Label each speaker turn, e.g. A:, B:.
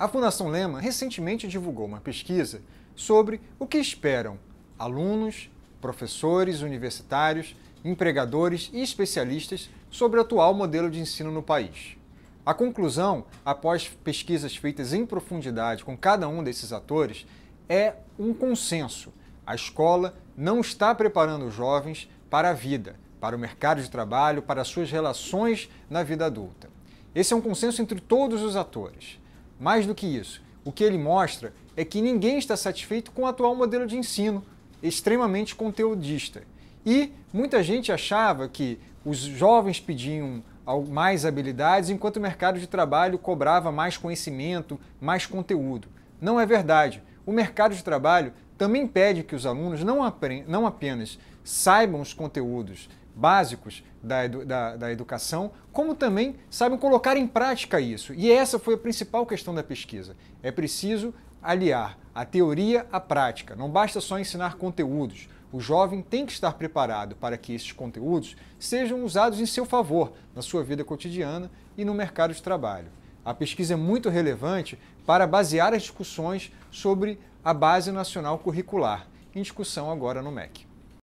A: A Fundação Lema recentemente divulgou uma pesquisa sobre o que esperam alunos, professores universitários, empregadores e especialistas sobre o atual modelo de ensino no país. A conclusão, após pesquisas feitas em profundidade com cada um desses atores, é um consenso. A escola não está preparando os jovens para a vida, para o mercado de trabalho, para suas relações na vida adulta. Esse é um consenso entre todos os atores. Mais do que isso, o que ele mostra é que ninguém está satisfeito com o atual modelo de ensino, extremamente conteudista. E muita gente achava que os jovens pediam mais habilidades, enquanto o mercado de trabalho cobrava mais conhecimento, mais conteúdo. Não é verdade. O mercado de trabalho também pede que os alunos não, não apenas saibam os conteúdos básicos da, edu da, da, educação, como também saibam colocar em prática isso. E essa foi a principal questão da pesquisa. É preciso aliar a teoria à prática. Não basta só ensinar conteúdos. O jovem tem que estar preparado para que esses conteúdos sejam usados em seu favor, na sua vida cotidiana e no mercado de trabalho. A pesquisa é muito relevante para basear as discussões sobre a Base Nacional Curricular, em discussão agora no MEC.